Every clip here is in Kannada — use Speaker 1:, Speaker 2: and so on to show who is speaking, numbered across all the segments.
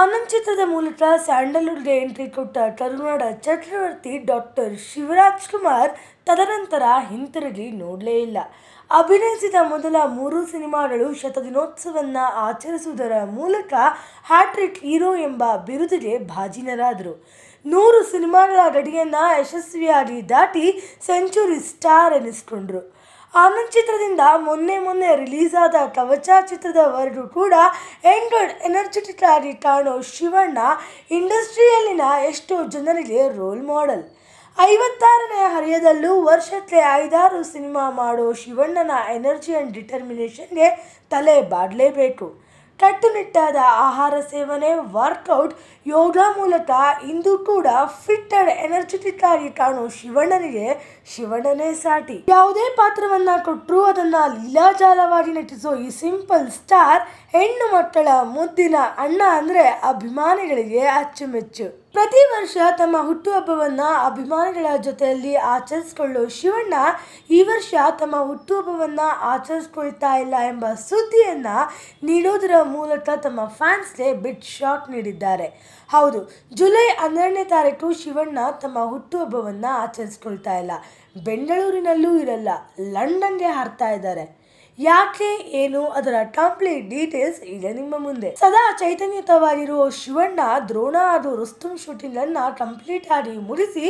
Speaker 1: ಆನಂದ್ ಚಿತ್ರದ ಮೂಲಕ ಸ್ಯಾಂಡಲ್ವುಡ್ಗೆ ಎಂಟ್ರಿ ಕೊಟ್ಟ ಕರುನಾಡ ಚಕ್ರವರ್ತಿ ಡಾಕ್ಟರ್ ಶಿವರಾಜ್ ಕುಮಾರ್ ತದನಂತರ ಹಿಂತಿರುಗಿ ನೋಡಲೇ ಇಲ್ಲ ಅಭಿನಯಿಸಿದ ಮೊದಲ ಮೂರು ಸಿನಿಮಾಗಳು ಶತದಿನೋತ್ಸವವನ್ನು ಆಚರಿಸುವುದರ ಮೂಲಕ ಹ್ಯಾಟ್ರಿಕ್ ಹೀರೋ ಎಂಬ ಬಿರುದಿಗೆ ಭಾಜಿನರಾದರು ನೂರು ಸಿನಿಮಾಗಳ ಗಡಿಯನ್ನು ಯಶಸ್ವಿಯಾಗಿ ದಾಟಿ ಸೆಂಚುರಿ ಸ್ಟಾರ್ ಎನಿಸಿಕೊಂಡ್ರು ಆನಂದ್ ಚಿತ್ರದಿಂದ ಮೊನ್ನೆ ಮೊನ್ನೆ ರಿಲೀಸ್ ಆದ ಕವಚ ವರ್ಡು ಕೂಡ ಎಂಡ್ರಾಯ್ಡ್ ಎನರ್ಜೆಟಿಕ್ ಆಗಿ ಕಾಣೋ ಶಿವಣ್ಣ ಇಂಡಸ್ಟ್ರಿಯಲ್ಲಿನ ಎಷ್ಟೋ ಜನರಿಗೆ ರೋಲ್ ಮಾಡೆಲ್ ಐವತ್ತಾರನೇ ಹರಿಯದಲ್ಲೂ ವರ್ಷಕ್ಕೆ ಐದಾರು ಸಿನಿಮಾ ಮಾಡೋ ಶಿವಣ್ಣನ ಎನರ್ಜಿ ಆ್ಯಂಡ್ ಡಿಟರ್ಮಿನೇಷನ್ಗೆ ತಲೆ ಬಾಡಲೇಬೇಕು ಕಟ್ಟುನಿಟ್ಟಾದ ಆಹಾರ ಸೇವನೆ ವರ್ಕೌಟ್ ಯೋಗ ಮೂಲಕ ಇಂದು ಕೂಡ ಫಿಟ್ ಅಂಡ್ ಎನರ್ಜೆಟಿಕ್ ಆಗಿ ಕಾಣೋ ಶಿವಣ್ಣನಿಗೆ ಶಿವಣ್ಣನೇ ಸಾಟಿ ಯಾವುದೇ ಪಾತ್ರವನ್ನ ಕೊಟ್ಟರು ಅದನ್ನ ಲೀಲಾಜಾಲವಾಗಿ ನಟಿಸೋ ಈ ಸಿಂಪಲ್ ಸ್ಟಾರ್ ಹೆಣ್ಣು ಮಕ್ಕಳ ಮುದ್ದಿನ ಅಣ್ಣ ಅಂದ್ರೆ ಅಭಿಮಾನಿಗಳಿಗೆ ಅಚ್ಚುಮೆಚ್ಚು ಪ್ರತಿ ವರ್ಷ ತಮ್ಮ ಹುಟ್ಟುಹಬ್ಬವನ್ನು ಅಭಿಮಾನಿಗಳ ಜೊತೆಯಲ್ಲಿ ಆಚರಿಸಿಕೊಳ್ಳೋ ಶಿವಣ್ಣ ಈ ವರ್ಷ ತಮ್ಮ ಹುಟ್ಟುಹಬ್ಬವನ್ನು ಆಚರಿಸ್ಕೊಳ್ತಾ ಇಲ್ಲ ಎಂಬ ಸುದ್ದಿಯನ್ನು ನೀಡೋದರ ಮೂಲಕ ತಮ್ಮ ಫ್ಯಾನ್ಸ್ಗೆ ಬಿಟ್ ಶಾಕ್ ನೀಡಿದ್ದಾರೆ ಹೌದು ಜುಲೈ ಹನ್ನೆರಡನೇ ತಾರೀಕು ಶಿವಣ್ಣ ತಮ್ಮ ಹುಟ್ಟುಹಬ್ಬವನ್ನು ಆಚರಿಸ್ಕೊಳ್ತಾ ಇಲ್ಲ ಬೆಂಗಳೂರಿನಲ್ಲೂ ಇರಲ್ಲ ಲಂಡನ್ಗೆ ಹಾರ್ತಾ ಇದ್ದಾರೆ ಯಾಕೆ ಏನು ಅದರ ಕಂಪ್ಲೀಟ್ ಡೀಟೇಲ್ಸ್ ಇದೆ ನಿಮ್ಮ ಮುಂದೆ ಸದಾ ಚೈತನ್ಯತವಾಗಿರುವ ಶಿವಣ್ಣ ದ್ರೋಣ ಅದು ರುಸ್ತುಂ ಶೂಟಿಂಗ್ ಅನ್ನ ಕಂಪ್ಲೀಟ್ ಆಗಿ ಮುಗಿಸಿ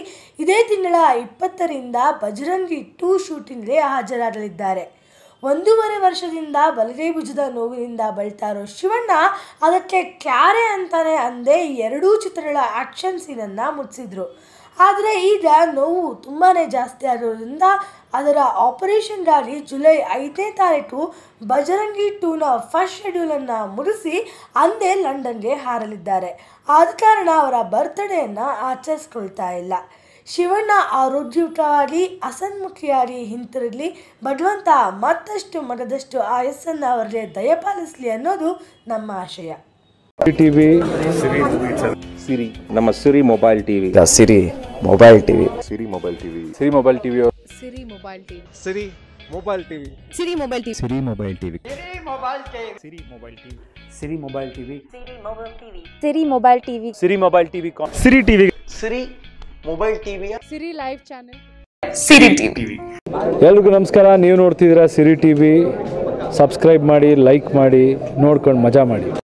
Speaker 1: ಇದೇ ತಿಂಗಳ ಇಪ್ಪತ್ತರಿಂದ ಬಜರಂಗಿ ಟೂ ಶೂಟಿಂಗ್ಗೆ ಹಾಜರಾಗಲಿದ್ದಾರೆ ಒಂದೂವರೆ ವರ್ಷದಿಂದ ಬಲಗೈ ಭುಜದ ನೋವಿನಿಂದ ಬಳತಾ ಇರೋ ಶಿವಣ್ಣ ಅದಕ್ಕೆ ಕ್ಯಾರೆ ಅಂತಾನೆ ಅಂದೇ ಎರಡೂ ಚಿತ್ರಗಳ ಆಕ್ಷನ್ ಸೀನನ್ನು ಮುಚ್ಚಿದ್ರು ಆದರೆ ಈಗ ನೋವು ತುಂಬಾ ಜಾಸ್ತಿ ಆಗಿರೋದ್ರಿಂದ ಅದರ ಆಪರೇಷನ್ಗಾಗಿ ಜುಲೈ ಐದನೇ ತಾರೀಕು ಬಜರಂಗಿ ಟೂನ ಫಸ್ಟ್ ಶೆಡ್ಯೂಲನ್ನು ಮುಗಿಸಿ ಅಂದೇ ಲಂಡನ್ಗೆ ಹಾರಲಿದ್ದಾರೆ ಆದ ಕಾರಣ ಅವರ ಬರ್ತ್ಡೇಯನ್ನು ಆಚರಿಸ್ಕೊಳ್ತಾ ಇಲ್ಲ ಶಿವಣ್ಣ ಆರೋಗ್ಯಯುತವಾಗಿ ಅಸನ್ಮುಖಿಯಾಗಿ ಹಿಂತಿರಲಿ ಭಗವಂತ ಮತ್ತಷ್ಟು ಮಗದಷ್ಟು ಆಯಸ್ಸನ್ನು ಅವರಿಗೆ ದಯಪಾಲಿಸಲಿ ಅನ್ನೋದು ನಮ್ಮ ಆಶಯ ಸಿರಿ ನಮ್ಮ Siri mobile TV Siri mobile TV Siri mobile TV Siri mobile TV Siri mobile TV Siri mobile TV Siri mobile TV Siri mobile TV Siri mobile TV Siri mobile TV Siri mobile TV Siri mobile TV Siri mobile TV Siri TV Siri mobile TV Siri live channel Siri TV ಎಲ್ರಿಗೂ ನಮಸ್ಕಾರ ನೀವು ನೋಡ್ತಿದ್ದೀರಾ ಸಿರಿ ಟಿವಿ ಸಬ್ಸ್ಕ್ರೈಬ್ ಮಾಡಿ ಲೈಕ್ ಮಾಡಿ ನೋಡ್ಕೊಂಡು ಮಜಾ ಮಾಡಿ